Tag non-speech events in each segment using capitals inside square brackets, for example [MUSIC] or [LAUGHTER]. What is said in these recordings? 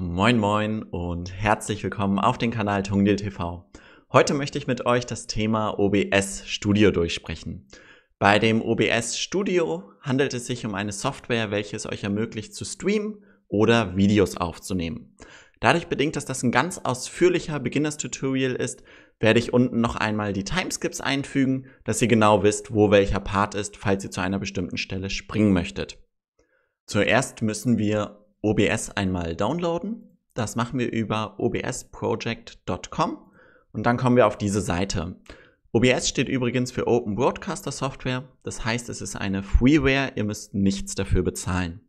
Moin moin und herzlich willkommen auf den Kanal Tungdil TV. Heute möchte ich mit euch das Thema OBS Studio durchsprechen. Bei dem OBS Studio handelt es sich um eine Software, welche es euch ermöglicht zu streamen oder Videos aufzunehmen. Dadurch bedingt, dass das ein ganz ausführlicher Beginners-Tutorial ist, werde ich unten noch einmal die Timeskips einfügen, dass ihr genau wisst, wo welcher Part ist, falls ihr zu einer bestimmten Stelle springen möchtet. Zuerst müssen wir OBS einmal downloaden. Das machen wir über obsproject.com und dann kommen wir auf diese Seite. OBS steht übrigens für Open Broadcaster Software, das heißt es ist eine Freeware, ihr müsst nichts dafür bezahlen.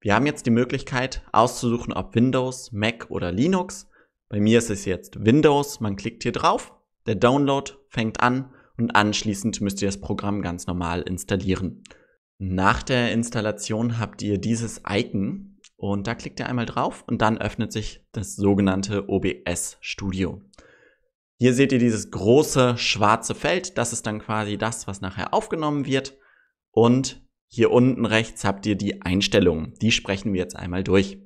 Wir haben jetzt die Möglichkeit auszusuchen, ob Windows, Mac oder Linux. Bei mir ist es jetzt Windows, man klickt hier drauf, der Download fängt an und anschließend müsst ihr das Programm ganz normal installieren. Nach der Installation habt ihr dieses Icon, und da klickt ihr einmal drauf und dann öffnet sich das sogenannte OBS Studio. Hier seht ihr dieses große schwarze Feld. Das ist dann quasi das, was nachher aufgenommen wird. Und hier unten rechts habt ihr die Einstellungen. Die sprechen wir jetzt einmal durch.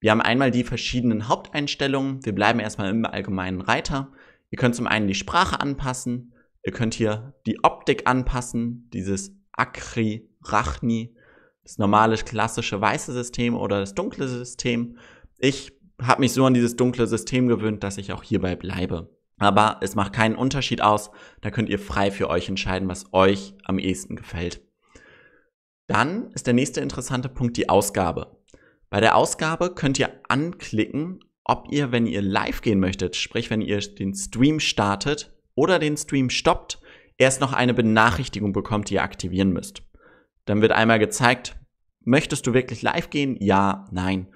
Wir haben einmal die verschiedenen Haupteinstellungen. Wir bleiben erstmal im allgemeinen Reiter. Ihr könnt zum einen die Sprache anpassen. Ihr könnt hier die Optik anpassen. Dieses Akri, Rachni, das normale klassische weiße System oder das dunkle System. Ich habe mich so an dieses dunkle System gewöhnt, dass ich auch hierbei bleibe. Aber es macht keinen Unterschied aus. Da könnt ihr frei für euch entscheiden, was euch am ehesten gefällt. Dann ist der nächste interessante Punkt die Ausgabe. Bei der Ausgabe könnt ihr anklicken, ob ihr, wenn ihr live gehen möchtet, sprich wenn ihr den Stream startet oder den Stream stoppt, erst noch eine Benachrichtigung bekommt, die ihr aktivieren müsst. Dann wird einmal gezeigt, möchtest du wirklich live gehen? Ja, nein.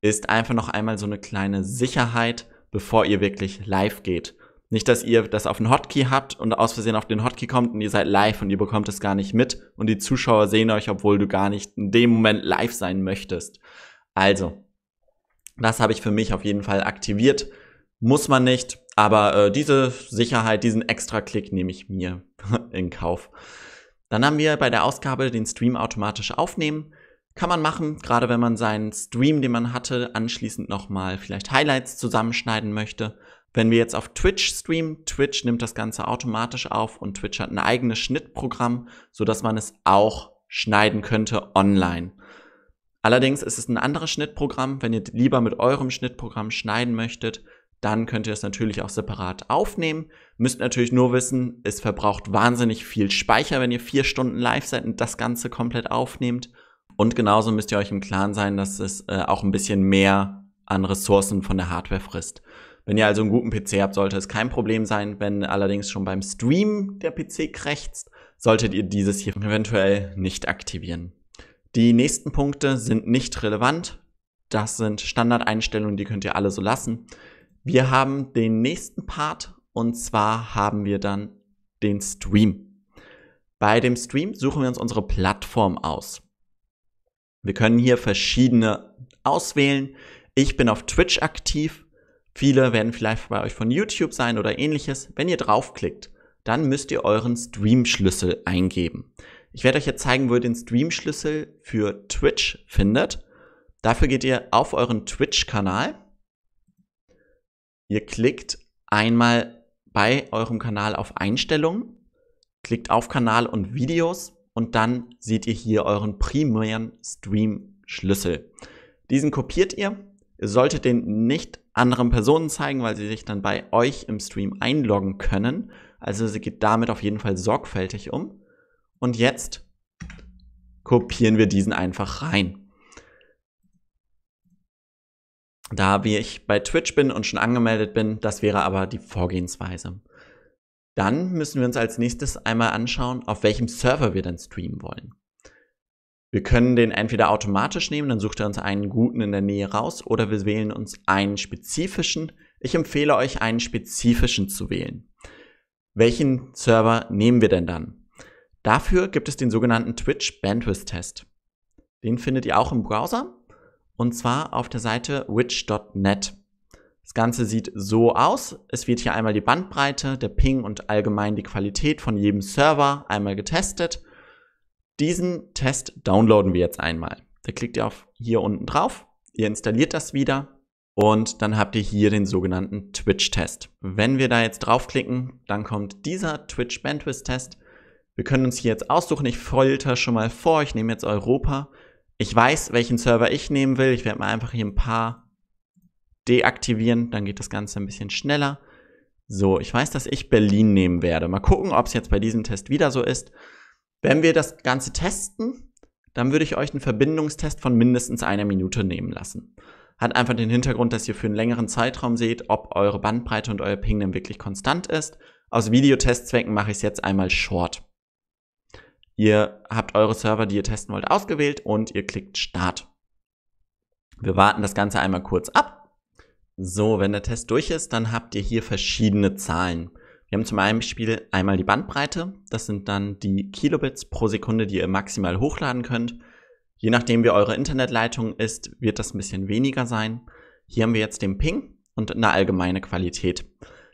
Ist einfach noch einmal so eine kleine Sicherheit, bevor ihr wirklich live geht. Nicht, dass ihr das auf den Hotkey habt und aus Versehen auf den Hotkey kommt und ihr seid live und ihr bekommt es gar nicht mit und die Zuschauer sehen euch, obwohl du gar nicht in dem Moment live sein möchtest. Also, das habe ich für mich auf jeden Fall aktiviert. Muss man nicht, aber äh, diese Sicherheit, diesen extra Klick nehme ich mir [LAUGHS] in Kauf. Dann haben wir bei der Ausgabe den Stream automatisch aufnehmen. Kann man machen, gerade wenn man seinen Stream, den man hatte, anschließend nochmal vielleicht Highlights zusammenschneiden möchte. Wenn wir jetzt auf Twitch streamen, Twitch nimmt das Ganze automatisch auf und Twitch hat ein eigenes Schnittprogramm, sodass man es auch schneiden könnte online. Allerdings ist es ein anderes Schnittprogramm. Wenn ihr lieber mit eurem Schnittprogramm schneiden möchtet, dann könnt ihr das natürlich auch separat aufnehmen. Müsst natürlich nur wissen, es verbraucht wahnsinnig viel Speicher, wenn ihr vier Stunden live seid und das Ganze komplett aufnehmt. Und genauso müsst ihr euch im Klaren sein, dass es äh, auch ein bisschen mehr an Ressourcen von der Hardware frisst. Wenn ihr also einen guten PC habt, sollte es kein Problem sein. Wenn allerdings schon beim Stream der PC krächzt, solltet ihr dieses hier eventuell nicht aktivieren. Die nächsten Punkte sind nicht relevant. Das sind Standardeinstellungen, die könnt ihr alle so lassen. Wir haben den nächsten Part und zwar haben wir dann den Stream. Bei dem Stream suchen wir uns unsere Plattform aus. Wir können hier verschiedene auswählen. Ich bin auf Twitch aktiv. Viele werden vielleicht bei euch von YouTube sein oder ähnliches. Wenn ihr draufklickt, dann müsst ihr euren Stream-Schlüssel eingeben. Ich werde euch jetzt zeigen, wo ihr den Stream-Schlüssel für Twitch findet. Dafür geht ihr auf euren Twitch-Kanal Ihr klickt einmal bei eurem Kanal auf Einstellungen, klickt auf Kanal und Videos und dann seht ihr hier euren primären Stream-Schlüssel. Diesen kopiert ihr. Ihr solltet den nicht anderen Personen zeigen, weil sie sich dann bei euch im Stream einloggen können. Also sie geht damit auf jeden Fall sorgfältig um. Und jetzt kopieren wir diesen einfach rein da wie ich bei Twitch bin und schon angemeldet bin. Das wäre aber die Vorgehensweise. Dann müssen wir uns als nächstes einmal anschauen, auf welchem Server wir dann streamen wollen. Wir können den entweder automatisch nehmen, dann sucht er uns einen guten in der Nähe raus, oder wir wählen uns einen spezifischen. Ich empfehle euch, einen spezifischen zu wählen. Welchen Server nehmen wir denn dann? Dafür gibt es den sogenannten Twitch Bandwidth Test. Den findet ihr auch im Browser und zwar auf der Seite witch.net. Das Ganze sieht so aus. Es wird hier einmal die Bandbreite, der Ping und allgemein die Qualität von jedem Server einmal getestet. Diesen Test downloaden wir jetzt einmal. Da klickt ihr auf hier unten drauf, ihr installiert das wieder und dann habt ihr hier den sogenannten Twitch-Test. Wenn wir da jetzt draufklicken, dann kommt dieser Twitch-Bandwidth-Test. Wir können uns hier jetzt aussuchen, ich folter schon mal vor, ich nehme jetzt Europa. Ich weiß, welchen Server ich nehmen will. Ich werde mal einfach hier ein paar deaktivieren. Dann geht das Ganze ein bisschen schneller. So, ich weiß, dass ich Berlin nehmen werde. Mal gucken, ob es jetzt bei diesem Test wieder so ist. Wenn wir das Ganze testen, dann würde ich euch einen Verbindungstest von mindestens einer Minute nehmen lassen. Hat einfach den Hintergrund, dass ihr für einen längeren Zeitraum seht, ob eure Bandbreite und euer Ping dann wirklich konstant ist. Aus Videotestzwecken mache ich es jetzt einmal short. Ihr habt eure Server, die ihr testen wollt, ausgewählt und ihr klickt Start. Wir warten das Ganze einmal kurz ab. So, wenn der Test durch ist, dann habt ihr hier verschiedene Zahlen. Wir haben zum Beispiel einmal die Bandbreite. Das sind dann die Kilobits pro Sekunde, die ihr maximal hochladen könnt. Je nachdem, wie eure Internetleitung ist, wird das ein bisschen weniger sein. Hier haben wir jetzt den Ping und eine allgemeine Qualität.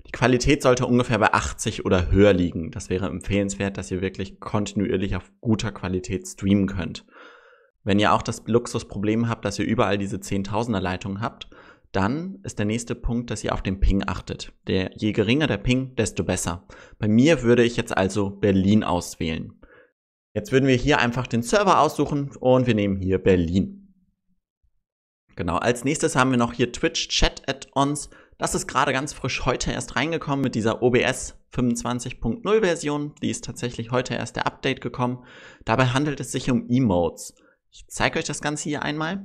Die Qualität sollte ungefähr bei 80 oder höher liegen. Das wäre empfehlenswert, dass ihr wirklich kontinuierlich auf guter Qualität streamen könnt. Wenn ihr auch das Luxusproblem habt, dass ihr überall diese 10.000er Leitungen habt, dann ist der nächste Punkt, dass ihr auf den Ping achtet. Der, je geringer der Ping, desto besser. Bei mir würde ich jetzt also Berlin auswählen. Jetzt würden wir hier einfach den Server aussuchen und wir nehmen hier Berlin. Genau, als nächstes haben wir noch hier Twitch Chat Add-ons. Das ist gerade ganz frisch heute erst reingekommen mit dieser OBS 25.0 Version. Die ist tatsächlich heute erst der Update gekommen. Dabei handelt es sich um Emotes. Ich zeige euch das Ganze hier einmal.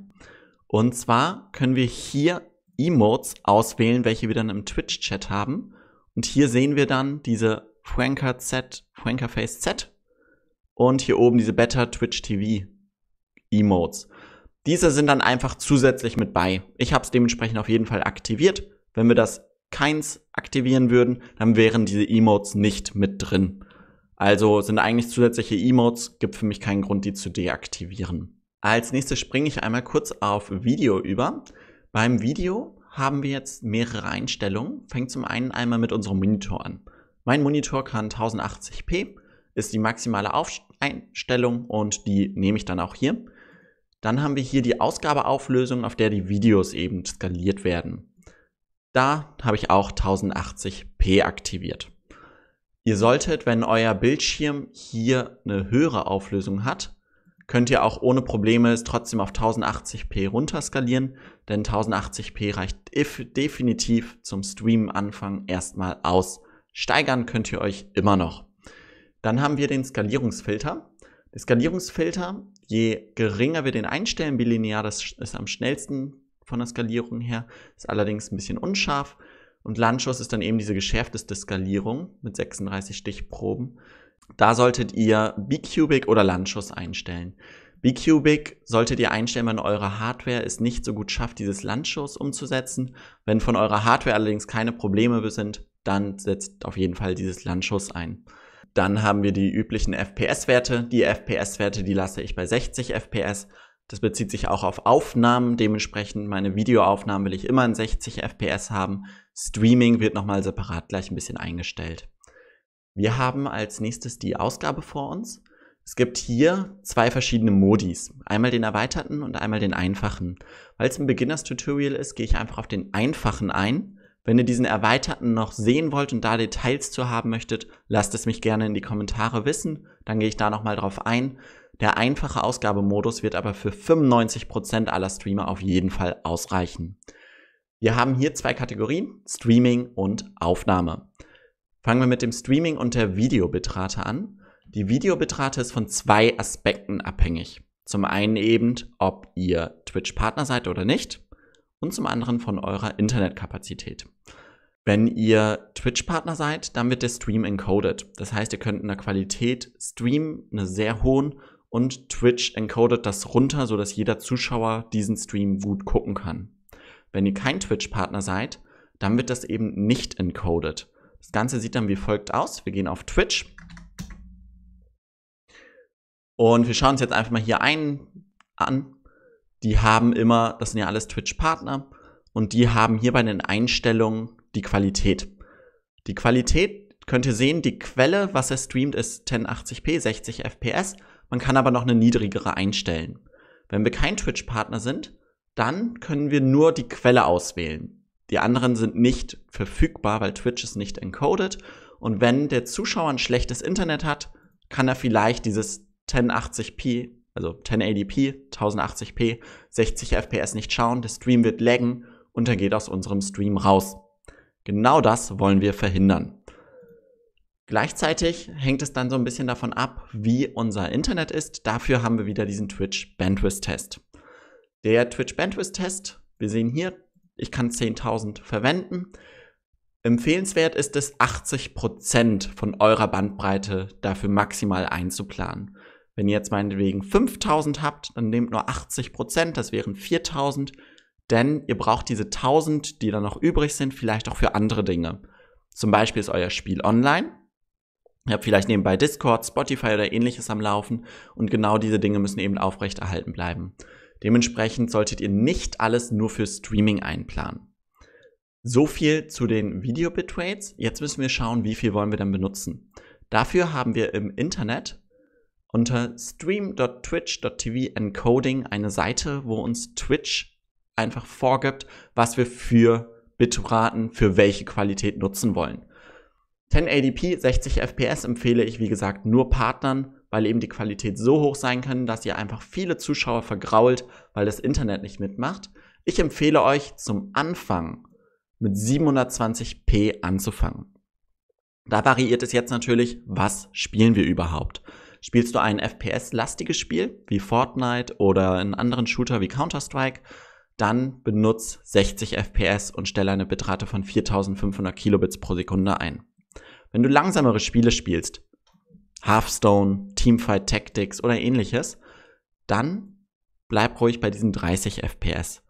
Und zwar können wir hier Emotes auswählen, welche wir dann im Twitch-Chat haben. Und hier sehen wir dann diese Franker Z, Franker Face Z und hier oben diese Better Twitch TV Emotes. Diese sind dann einfach zusätzlich mit bei. Ich habe es dementsprechend auf jeden Fall aktiviert. Wenn wir das keins aktivieren würden, dann wären diese Emotes nicht mit drin. Also sind eigentlich zusätzliche Emotes, gibt für mich keinen Grund, die zu deaktivieren. Als nächstes springe ich einmal kurz auf Video über. Beim Video haben wir jetzt mehrere Einstellungen. Fängt zum einen einmal mit unserem Monitor an. Mein Monitor kann 1080p, ist die maximale Einstellung und die nehme ich dann auch hier. Dann haben wir hier die Ausgabeauflösung, auf der die Videos eben skaliert werden. Da habe ich auch 1080p aktiviert. Ihr solltet, wenn euer Bildschirm hier eine höhere Auflösung hat, könnt ihr auch ohne Probleme es trotzdem auf 1080p runterskalieren, denn 1080p reicht definitiv zum Streamen Anfang erstmal aus. Steigern könnt ihr euch immer noch. Dann haben wir den Skalierungsfilter. Der Skalierungsfilter, je geringer wir den einstellen, bilinear, das ist am schnellsten von der Skalierung her, ist allerdings ein bisschen unscharf. Und Landschuss ist dann eben diese geschärfteste Skalierung mit 36 Stichproben. Da solltet ihr B-Cubic oder Landschuss einstellen. B-Cubic solltet ihr einstellen, wenn eure Hardware es nicht so gut schafft, dieses Landschuss umzusetzen. Wenn von eurer Hardware allerdings keine Probleme sind, dann setzt auf jeden Fall dieses Landschuss ein. Dann haben wir die üblichen FPS-Werte. Die FPS-Werte, die lasse ich bei 60 FPS das bezieht sich auch auf Aufnahmen. Dementsprechend meine Videoaufnahmen will ich immer in 60 FPS haben. Streaming wird nochmal separat gleich ein bisschen eingestellt. Wir haben als nächstes die Ausgabe vor uns. Es gibt hier zwei verschiedene Modis. Einmal den erweiterten und einmal den einfachen. Weil es ein Beginners-Tutorial ist, gehe ich einfach auf den einfachen ein. Wenn ihr diesen erweiterten noch sehen wollt und da Details zu haben möchtet, lasst es mich gerne in die Kommentare wissen. Dann gehe ich da nochmal drauf ein. Der einfache Ausgabemodus wird aber für 95% aller Streamer auf jeden Fall ausreichen. Wir haben hier zwei Kategorien, Streaming und Aufnahme. Fangen wir mit dem Streaming und der Videobitrate an. Die Videobitrate ist von zwei Aspekten abhängig. Zum einen eben, ob ihr Twitch-Partner seid oder nicht und zum anderen von eurer Internetkapazität. Wenn ihr Twitch-Partner seid, dann wird der Stream encoded. Das heißt, ihr könnt in der Qualität streamen, eine sehr hohen und Twitch encodet das runter, sodass jeder Zuschauer diesen Stream gut gucken kann. Wenn ihr kein Twitch-Partner seid, dann wird das eben nicht encoded. Das Ganze sieht dann wie folgt aus. Wir gehen auf Twitch. Und wir schauen uns jetzt einfach mal hier einen an. Die haben immer, das sind ja alles Twitch-Partner, und die haben hier bei den Einstellungen die Qualität. Die Qualität könnt ihr sehen, die Quelle, was er streamt, ist 1080p, 60 FPS. Man kann aber noch eine niedrigere einstellen. Wenn wir kein Twitch-Partner sind, dann können wir nur die Quelle auswählen. Die anderen sind nicht verfügbar, weil Twitch ist nicht encoded. Und wenn der Zuschauer ein schlechtes Internet hat, kann er vielleicht dieses 1080p, also 1080p, 1080p, 60 FPS nicht schauen. Der Stream wird laggen und er geht aus unserem Stream raus. Genau das wollen wir verhindern. Gleichzeitig hängt es dann so ein bisschen davon ab, wie unser Internet ist. Dafür haben wir wieder diesen Twitch Bandwidth Test. Der Twitch Bandwidth Test, wir sehen hier, ich kann 10.000 verwenden. Empfehlenswert ist es, 80% von eurer Bandbreite dafür maximal einzuplanen. Wenn ihr jetzt meinetwegen 5000 habt, dann nehmt nur 80%, das wären 4000, denn ihr braucht diese 1000, die dann noch übrig sind, vielleicht auch für andere Dinge. Zum Beispiel ist euer Spiel online, Ihr habt vielleicht nebenbei Discord, Spotify oder ähnliches am Laufen und genau diese Dinge müssen eben aufrechterhalten bleiben. Dementsprechend solltet ihr nicht alles nur für Streaming einplanen. So viel zu den Video Bitrates. Jetzt müssen wir schauen, wie viel wollen wir dann benutzen. Dafür haben wir im Internet unter stream.twitch.tv encoding eine Seite, wo uns Twitch einfach vorgibt, was wir für Bitraten für welche Qualität nutzen wollen. 1080p 60 FPS empfehle ich, wie gesagt, nur Partnern, weil eben die Qualität so hoch sein kann, dass ihr einfach viele Zuschauer vergrault, weil das Internet nicht mitmacht. Ich empfehle euch zum Anfang mit 720p anzufangen. Da variiert es jetzt natürlich, was spielen wir überhaupt? Spielst du ein FPS-lastiges Spiel wie Fortnite oder einen anderen Shooter wie Counter-Strike? Dann benutz 60 FPS und stelle eine Bitrate von 4500 Kilobits pro Sekunde ein wenn du langsamere Spiele spielst, Hearthstone, Teamfight Tactics oder ähnliches, dann bleib ruhig bei diesen 30 FPS.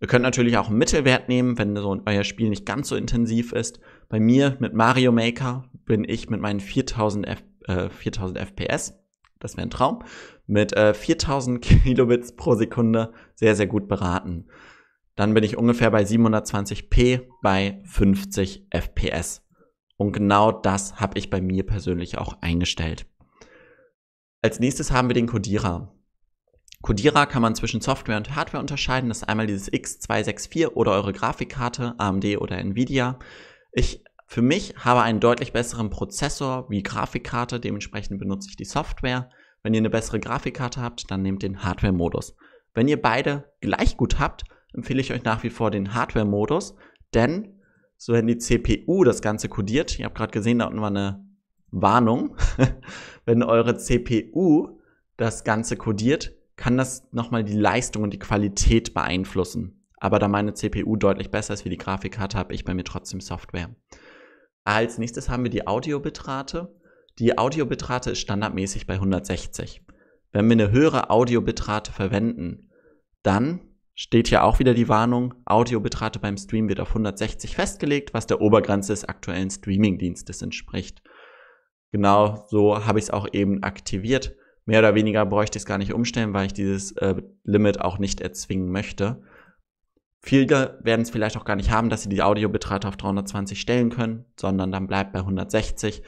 Ihr könnt natürlich auch einen Mittelwert nehmen, wenn so euer Spiel nicht ganz so intensiv ist. Bei mir mit Mario Maker bin ich mit meinen 4000, F äh, 4000 FPS, das wäre ein Traum, mit äh, 4000 [LAUGHS] Kilobits pro Sekunde sehr, sehr gut beraten. Dann bin ich ungefähr bei 720p bei 50 FPS. Und genau das habe ich bei mir persönlich auch eingestellt. Als nächstes haben wir den Codierer. Codierer kann man zwischen Software und Hardware unterscheiden. Das ist einmal dieses X264 oder eure Grafikkarte, AMD oder Nvidia. Ich für mich habe einen deutlich besseren Prozessor wie Grafikkarte, dementsprechend benutze ich die Software. Wenn ihr eine bessere Grafikkarte habt, dann nehmt den Hardware-Modus. Wenn ihr beide gleich gut habt, empfehle ich euch nach wie vor den Hardware-Modus, denn so, wenn die CPU das Ganze codiert, ihr habt gerade gesehen, da unten war eine Warnung, [LAUGHS] wenn eure CPU das Ganze codiert, kann das nochmal die Leistung und die Qualität beeinflussen. Aber da meine CPU deutlich besser ist wie die Grafikkarte, habe ich bei mir trotzdem Software. Als nächstes haben wir die Audiobitrate. Die Audiobitrate ist standardmäßig bei 160. Wenn wir eine höhere Audiobitrate verwenden, dann steht hier auch wieder die Warnung, Audiobitrate beim Stream wird auf 160 festgelegt, was der Obergrenze des aktuellen Streamingdienstes entspricht. Genau so habe ich es auch eben aktiviert. Mehr oder weniger bräuchte ich es gar nicht umstellen, weil ich dieses äh, Limit auch nicht erzwingen möchte. Viele werden es vielleicht auch gar nicht haben, dass sie die Audiobitrate auf 320 stellen können, sondern dann bleibt bei 160.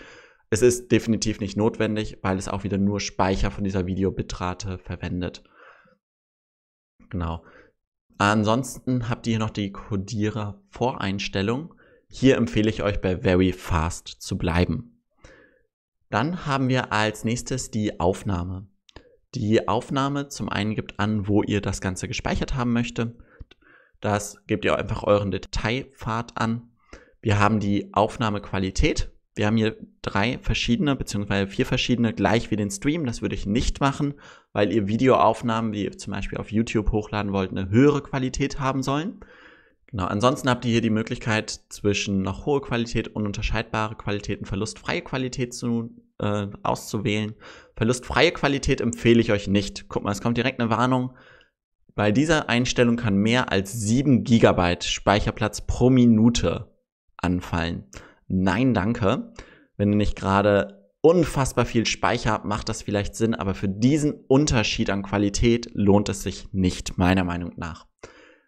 Es ist definitiv nicht notwendig, weil es auch wieder nur Speicher von dieser Videobitrate verwendet. Genau. Ansonsten habt ihr hier noch die Codierer-Voreinstellung. Hier empfehle ich euch bei Very Fast zu bleiben. Dann haben wir als nächstes die Aufnahme. Die Aufnahme zum einen gibt an, wo ihr das Ganze gespeichert haben möchtet. Das gebt ihr einfach euren Detailpfad an. Wir haben die Aufnahmequalität. Wir haben hier drei verschiedene beziehungsweise vier verschiedene gleich wie den Stream. Das würde ich nicht machen, weil ihr Videoaufnahmen, wie ihr zum Beispiel auf YouTube hochladen wollt, eine höhere Qualität haben sollen. Genau, ansonsten habt ihr hier die Möglichkeit, zwischen noch hohe Qualität, ununterscheidbare Qualität und verlustfreie Qualität zu, äh, auszuwählen. Verlustfreie Qualität empfehle ich euch nicht. Guck mal, es kommt direkt eine Warnung. Bei dieser Einstellung kann mehr als 7 GB Speicherplatz pro Minute anfallen nein, danke. Wenn ihr nicht gerade unfassbar viel Speicher habt, macht das vielleicht Sinn, aber für diesen Unterschied an Qualität lohnt es sich nicht, meiner Meinung nach.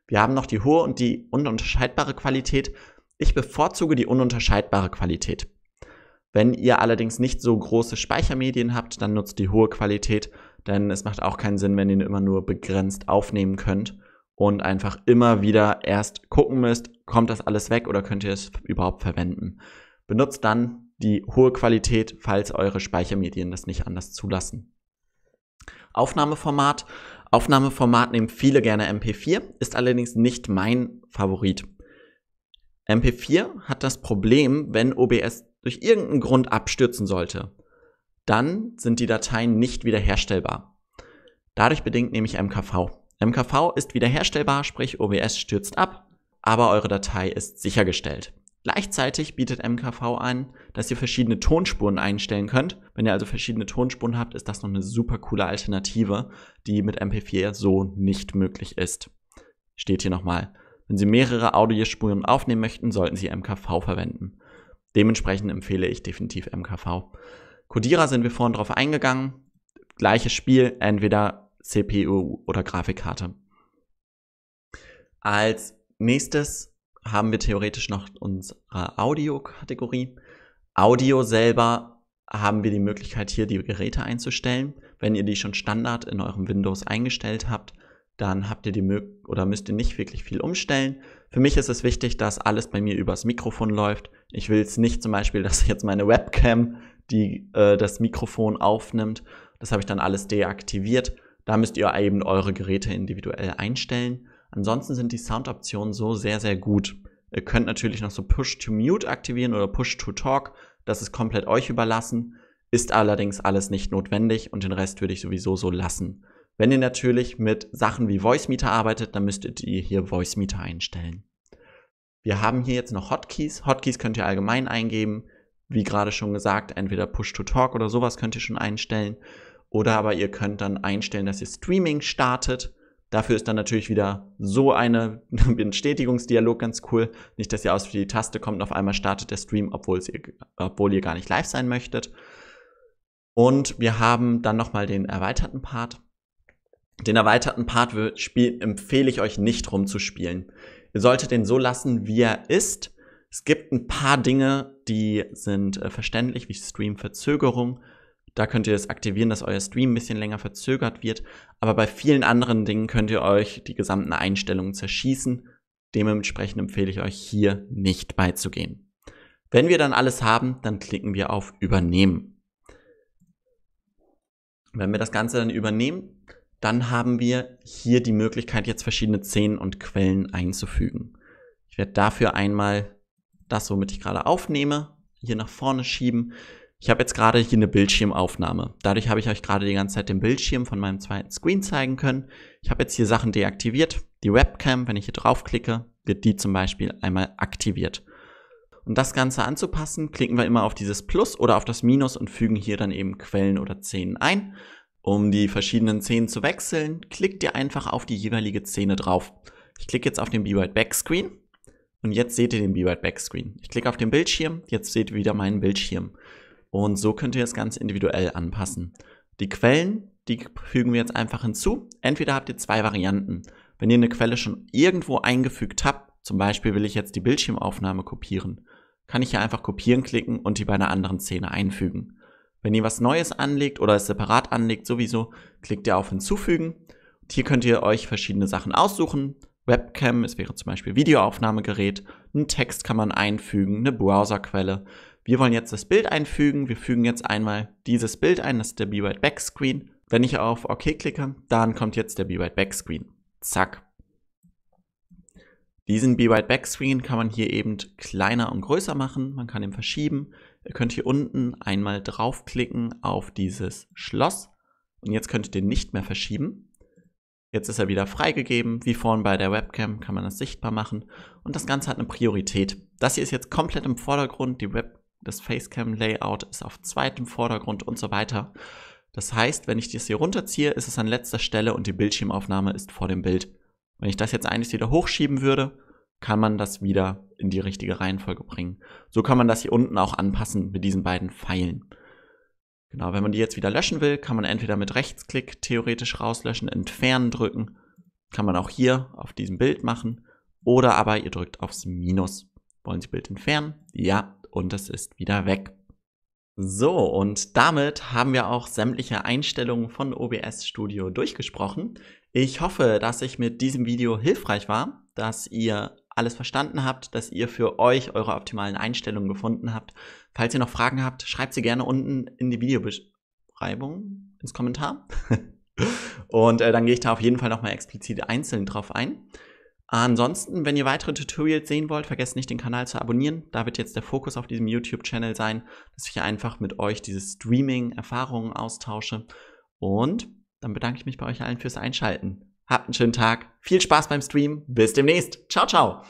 Wir haben noch die hohe und die ununterscheidbare Qualität. Ich bevorzuge die ununterscheidbare Qualität. Wenn ihr allerdings nicht so große Speichermedien habt, dann nutzt die hohe Qualität, denn es macht auch keinen Sinn, wenn ihr immer nur begrenzt aufnehmen könnt und einfach immer wieder erst gucken müsst, kommt das alles weg oder könnt ihr es überhaupt verwenden. Benutzt dann die hohe Qualität, falls eure Speichermedien das nicht anders zulassen. Aufnahmeformat. Aufnahmeformat nehmen viele gerne MP4, ist allerdings nicht mein Favorit. MP4 hat das Problem, wenn OBS durch irgendeinen Grund abstürzen sollte, dann sind die Dateien nicht wiederherstellbar. Dadurch bedingt nämlich MKV. MKV ist wiederherstellbar, sprich OBS stürzt ab, aber eure Datei ist sichergestellt. Gleichzeitig bietet MKV an, dass ihr verschiedene Tonspuren einstellen könnt. Wenn ihr also verschiedene Tonspuren habt, ist das noch eine super coole Alternative, die mit MP4 so nicht möglich ist. Steht hier nochmal. Wenn Sie mehrere Audiospuren aufnehmen möchten, sollten Sie MKV verwenden. Dementsprechend empfehle ich definitiv MKV. Codira sind wir vorhin drauf eingegangen. Gleiches Spiel, entweder CPU oder Grafikkarte. Als nächstes haben wir theoretisch noch unsere Audio-Kategorie. Audio selber haben wir die Möglichkeit, hier die Geräte einzustellen. Wenn ihr die schon Standard in eurem Windows eingestellt habt, dann habt ihr die Mö oder müsst ihr nicht wirklich viel umstellen. Für mich ist es wichtig, dass alles bei mir übers Mikrofon läuft. Ich will es nicht zum Beispiel, [LAUGHS] dass jetzt meine Webcam die, äh, das Mikrofon aufnimmt. Das habe ich dann alles deaktiviert. Da müsst ihr eben eure Geräte individuell einstellen. Ansonsten sind die Soundoptionen so sehr, sehr gut. Ihr könnt natürlich noch so Push-to-Mute aktivieren oder Push-to-Talk. Das ist komplett euch überlassen, ist allerdings alles nicht notwendig und den Rest würde ich sowieso so lassen. Wenn ihr natürlich mit Sachen wie Voice Meter arbeitet, dann müsstet ihr hier Voice Meter einstellen. Wir haben hier jetzt noch Hotkeys. Hotkeys könnt ihr allgemein eingeben. Wie gerade schon gesagt, entweder Push-to-Talk oder sowas könnt ihr schon einstellen. Oder aber ihr könnt dann einstellen, dass ihr Streaming startet. Dafür ist dann natürlich wieder so eine, [LAUGHS] Bestätigungsdialog ganz cool. Nicht, dass ihr aus für die Taste kommt und auf einmal startet der Stream, obwohl, ihr, obwohl ihr gar nicht live sein möchtet. Und wir haben dann nochmal den erweiterten Part. Den erweiterten Part empfehle ich euch nicht rumzuspielen. Ihr solltet den so lassen, wie er ist. Es gibt ein paar Dinge, die sind äh, verständlich, wie Streamverzögerung da könnt ihr es aktivieren, dass euer Stream ein bisschen länger verzögert wird. Aber bei vielen anderen Dingen könnt ihr euch die gesamten Einstellungen zerschießen. Dementsprechend empfehle ich euch hier nicht beizugehen. Wenn wir dann alles haben, dann klicken wir auf Übernehmen. Wenn wir das Ganze dann übernehmen, dann haben wir hier die Möglichkeit, jetzt verschiedene Szenen und Quellen einzufügen. Ich werde dafür einmal das, womit ich gerade aufnehme, hier nach vorne schieben. Ich habe jetzt gerade hier eine Bildschirmaufnahme. Dadurch habe ich euch gerade die ganze Zeit den Bildschirm von meinem zweiten Screen zeigen können. Ich habe jetzt hier Sachen deaktiviert. Die Webcam, wenn ich hier draufklicke, wird die zum Beispiel einmal aktiviert. Um das Ganze anzupassen, klicken wir immer auf dieses Plus oder auf das Minus und fügen hier dann eben Quellen oder Szenen ein. Um die verschiedenen Szenen zu wechseln, klickt ihr einfach auf die jeweilige Szene drauf. Ich klicke jetzt auf den BeWrite Backscreen und jetzt seht ihr den BeWrite Backscreen. Ich klicke auf den Bildschirm, jetzt seht ihr wieder meinen Bildschirm. Und so könnt ihr es ganz individuell anpassen. Die Quellen, die fügen wir jetzt einfach hinzu. Entweder habt ihr zwei Varianten. Wenn ihr eine Quelle schon irgendwo eingefügt habt, zum Beispiel will ich jetzt die Bildschirmaufnahme kopieren, kann ich hier einfach kopieren klicken und die bei einer anderen Szene einfügen. Wenn ihr was Neues anlegt oder es separat anlegt, sowieso, klickt ihr auf Hinzufügen. Und hier könnt ihr euch verschiedene Sachen aussuchen. Webcam, es wäre zum Beispiel Videoaufnahmegerät, einen Text kann man einfügen, eine Browserquelle, wir wollen jetzt das Bild einfügen. Wir fügen jetzt einmal dieses Bild ein, das ist der b byte Backscreen. Wenn ich auf OK klicke, dann kommt jetzt der b byte Backscreen. Zack. Diesen b byte Backscreen kann man hier eben kleiner und größer machen. Man kann ihn verschieben. Ihr könnt hier unten einmal draufklicken auf dieses Schloss. Und jetzt könnt ihr den nicht mehr verschieben. Jetzt ist er wieder freigegeben. Wie vorhin bei der Webcam kann man das sichtbar machen. Und das Ganze hat eine Priorität. Das hier ist jetzt komplett im Vordergrund. Die Web das Facecam-Layout ist auf zweitem Vordergrund und so weiter. Das heißt, wenn ich das hier runterziehe, ist es an letzter Stelle und die Bildschirmaufnahme ist vor dem Bild. Wenn ich das jetzt eigentlich wieder hochschieben würde, kann man das wieder in die richtige Reihenfolge bringen. So kann man das hier unten auch anpassen mit diesen beiden Pfeilen. Genau, wenn man die jetzt wieder löschen will, kann man entweder mit Rechtsklick theoretisch rauslöschen, entfernen drücken. Kann man auch hier auf diesem Bild machen. Oder aber ihr drückt aufs Minus. Wollen Sie Bild entfernen? Ja, und es ist wieder weg. So, und damit haben wir auch sämtliche Einstellungen von OBS Studio durchgesprochen. Ich hoffe, dass ich mit diesem Video hilfreich war, dass ihr alles verstanden habt, dass ihr für euch eure optimalen Einstellungen gefunden habt. Falls ihr noch Fragen habt, schreibt sie gerne unten in die Videobeschreibung, ins Kommentar. [LAUGHS] Und äh, dann gehe ich da auf jeden Fall nochmal explizit einzeln drauf ein. Ansonsten, wenn ihr weitere Tutorials sehen wollt, vergesst nicht den Kanal zu abonnieren. Da wird jetzt der Fokus auf diesem YouTube-Channel sein, dass ich einfach mit euch diese Streaming-Erfahrungen austausche. Und dann bedanke ich mich bei euch allen fürs Einschalten. Habt einen schönen Tag, viel Spaß beim Stream, bis demnächst. Ciao, ciao.